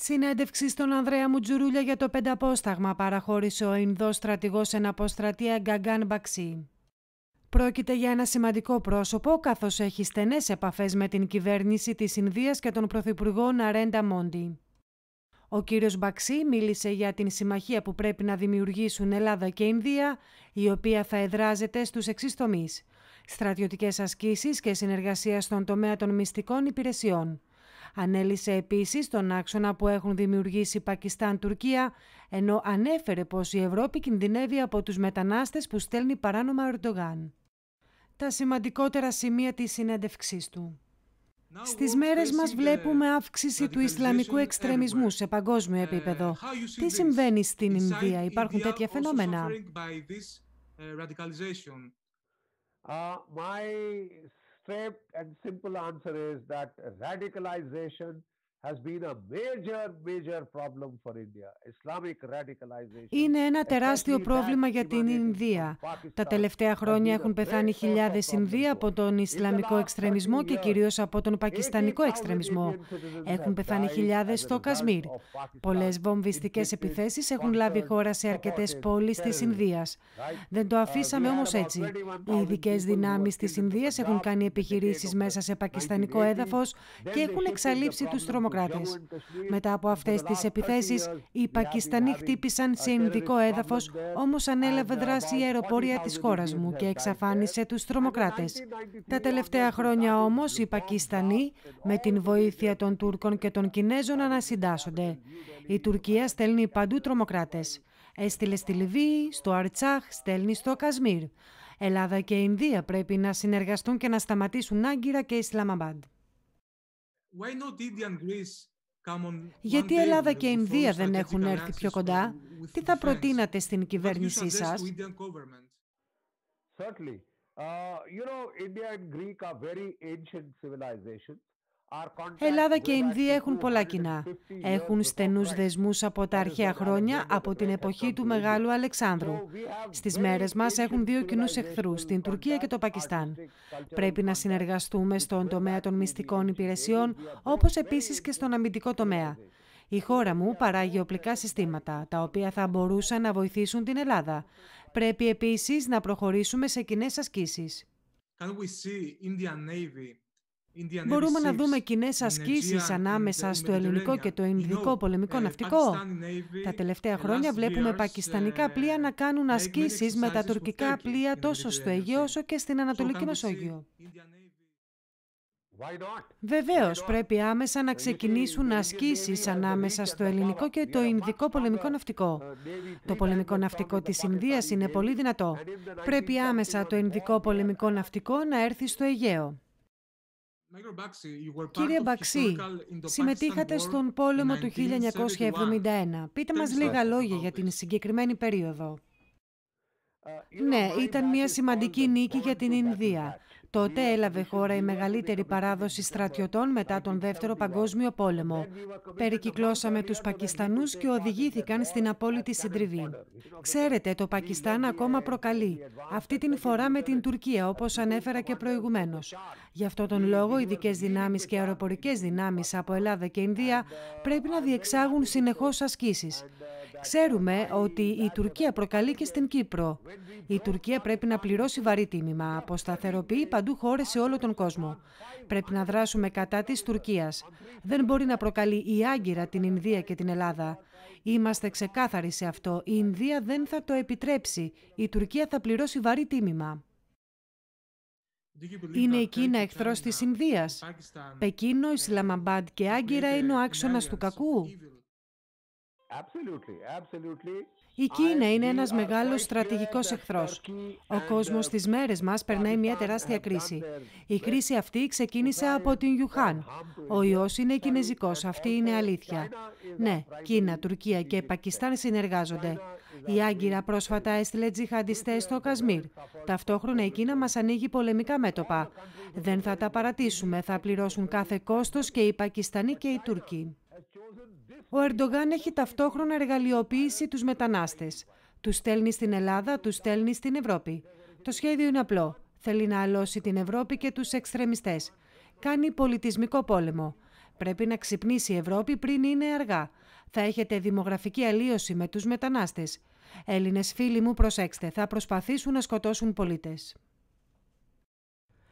Συνέντευξη στον Ανδρέα Μουτζουρούλια για το πενταπόσταγμα παραχώρησε ο Ινδός στρατηγός εναποστρατεία Γκαγκάν Μπαξί. Πρόκειται για ένα σημαντικό πρόσωπο, καθώς έχει στενές επαφές με την κυβέρνηση της Ινδίας και τον Πρωθυπουργό Ναρέντα Μόντι. Ο κύριος Μπαξί μίλησε για την συμμαχία που πρέπει να δημιουργήσουν Ελλάδα και Ινδία, η οποία θα εδράζεται στους εξής τομείς. Στρατιωτικές ασκήσεις και συνεργασία στον τομέα των μυστικών υπηρεσιών. Ανέλησε επίσης τον άξονα που έχουν δημιουργήσει Πακιστάν-Τουρκία, ενώ ανέφερε πως η Ευρώπη κινδυνεύει από τους μετανάστες που στέλνει παράνομα Ορτογάν. Τα σημαντικότερα σημεία της συνέντευξής του. Στις μέρες μας βλέπουμε αύξηση του Ισλαμικού εξτρεμισμού σε παγκόσμιο επίπεδο. Τι συμβαίνει στην Ινδία, υπάρχουν τέτοια φαινόμενα. Uh, straight and simple answer is that radicalization Είναι ένα τεράστιο πρόβλημα για την Ινδία. Τα τελευταία χρόνια έχουν πεθάνει χιλιάδες Ινδοί από τον Ισλαμικό εξτρεμισμό και κυρίως από τον Πακιστανικό εξτρεμισμό. Έχουν πεθάνει χιλιάδες στο Κασμίρ. Πολλές βομβιστικές επιθέσεις έχουν λάβει χώρα σε αρκετές πόλεις της Ινδίας. Δεν το uh, αφήσαμε όμως έτσι. Οι ειδικές δυνάμεις της Ινδίας έχουν κάνει επιχειρήσεις μέσα σε πακιστανικό έδαφος και έχουν εξαλείψει τους τρομοκρατές μετά από αυτές τις επιθέσεις, οι Πακιστανοί χτύπησαν σε ινδικό έδαφος, όμως ανέλαβε δράση η αεροπορία της χώρας μου και εξαφάνισε τους τρομοκράτες. Τα τελευταία χρόνια όμως, οι Πακιστανοί, με την βοήθεια των Τούρκων και των Κινέζων, ανασυντάσσονται. Η Τουρκία στέλνει παντού τρομοκράτες. Έστειλε στη Λιβύη, στο Αρτσάχ, στέλνει στο Κασμίρ. Ελλάδα και Ινδία πρέπει να συνεργαστούν και να σταματήσουν Άγκυρα και Ισλαμαμπάντ. Γιατί η Ελλάδα και η Ινδία δεν έχουν έρθει πιο κοντά. Τι θα προτείνατε στην κυβέρνησή σας. Certainly. Uh, you know, India and Greek are very ancient civilizations. Ελλάδα και Ινδία έχουν πολλά κοινά. Έχουν στενούς δεσμούς από τα αρχαία χρόνια, από την εποχή του Μεγάλου Αλεξάνδρου. Στις μέρες μας έχουν δύο κοινούς εχθρούς, την Τουρκία και το Πακιστάν. Πρέπει να συνεργαστούμε στον τομέα των μυστικών υπηρεσιών, όπως επίσης και στον αμυντικό τομέα. Η χώρα μου παράγει οπλικά συστήματα, τα οποία θα μπορούσαν να βοηθήσουν την Ελλάδα. Πρέπει επίσης να προχωρήσουμε σε κοινές ασκήσεις. Μπορούμε να δούμε κοινές ασκήσει ανάμεσα στο ελληνικό και το ινδικό πολεμικό ε, ναυτικό. Τα τελευταία χρόνια βλέπουμε πακιστανικά ε, πλοία να κάνουν ασκήσεις με τα τουρκικά πλοία τόσο στο Αιγαίο όσο και στην Ανατολική Μεσόγειο. Βεβαίως, πρέπει άμεσα να ξεκινήσουν ασκήσεις uh, ανάμεσα στο ελληνικό και το uh, Ινδικό πολεμικό uh, ναυτικό. Το πολεμικό ναυτικό της Ινδίας είναι πολύ δυνατό. Πρέπει άμεσα το Ινδικό πολεμικό ναυτικό να έρθει στο Αιγαίο. Κύριε Μπαξί, συμμετείχατε στον πόλεμο του 1971. Πείτε μας λίγα λόγια για την συγκεκριμένη περίοδο. Uh, ναι, ήταν μια σημαντική νίκη για την Ινδία. Τότε έλαβε χώρα η μεγαλύτερη παράδοση στρατιωτών μετά τον Δεύτερο Παγκόσμιο Πόλεμο. Περικυκλώσαμε τους Πακιστανούς και οδηγήθηκαν στην απόλυτη συντριβή. Ξέρετε, το Πακιστάν ακόμα προκαλεί. Αυτή την φορά με την Τουρκία, όπως ανέφερα και προηγουμένως. Γι' αυτό τον λόγο, ειδικές δυνάμεις και αεροπορικές δυνάμεις από Ελλάδα και Ινδία πρέπει να διεξάγουν συνεχώς ασκήσεις. Ξέρουμε ότι η Τουρκία προκαλεί και στην Κύπρο. Η Τουρκία πρέπει να πληρώσει βαρύ τίμημα. Αποσταθεροποιεί παντού χώρες σε όλο τον κόσμο. Πρέπει να δράσουμε κατά της Τουρκίας. Δεν μπορεί να προκαλεί η Άγκυρα την Ινδία και την Ελλάδα. Είμαστε ξεκάθαροι σε αυτό. Η Ινδία δεν θα το επιτρέψει. Η Τουρκία θα πληρώσει βαρύ τίμημα. Είναι η Κίνα εχθρός της Ινδίας. Πεκίνο, Ισλαμαμπάντ και Άγκυρα είναι ο άξονας του κακού. Η Κίνα είναι ένας μεγάλος στρατηγικός εχθρός. Ο uh, κόσμος στις μέρες μας περνάει μια τεράστια κρίση. Η κρίση αυτή ξεκίνησε από την Ιουχάν. Ο ιός είναι κινέζικος, αυτή είναι αλήθεια. Ναι, Κίνα, Τουρκία και Πακιστάν συνεργάζονται. Η Άγκυρα πρόσφατα έστειλε τζιχαντιστές στο Κασμίρ. Ταυτόχρονα η Κίνα μας ανοίγει πολεμικά μέτωπα. Δεν θα τα παρατήσουμε, θα πληρώσουν κάθε κόστος και οι Πακιστανοί και οι Τούρκοι. Ο Ερντογάν έχει ταυτόχρονα εργαλειοποίηση τους μετανάστες. Τους στέλνει στην Ελλάδα, τους στέλνει στην Ευρώπη. Το σχέδιο είναι απλό. Θέλει να αλώσει την Ευρώπη και τους εξτρεμιστές. Κάνει πολιτισμικό πόλεμο. Πρέπει να ξυπνήσει η Ευρώπη πριν είναι αργά. Θα έχετε δημογραφική αλλίωση με τους μετανάστες. Έλληνες φίλοι μου προσέξτε, θα προσπαθήσουν να σκοτώσουν πολίτες.